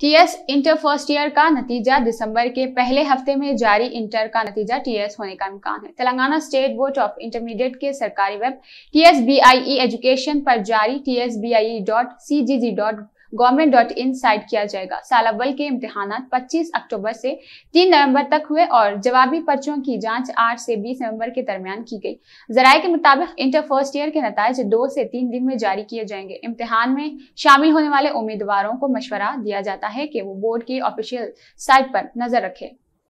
TS inter first year का नतीजा दिसंबर के पहले हफ्ते में जारी इंटर का नतीजा टीएस होने का इम्कान है Telangana state board of intermediate के सरकारी web T S B I E education पर जारी T S B I E dot C G G dot government dot in site किया जाएगा अव्वल के इम्तहान 25 अक्टूबर से 3 नवंबर तक हुए और जवाबी पर्चों की जांच 8 से 20 नवंबर के दरमियान की गई जराये के मुताबिक इंटर फर्स्ट ईयर के नतज दो से तीन दिन में जारी किए जाएंगे इम्तहान में शामिल होने वाले उम्मीदवारों को मशवरा दिया जाता है कि वो बोर्ड की ऑफिशियल साइट पर नजर रखें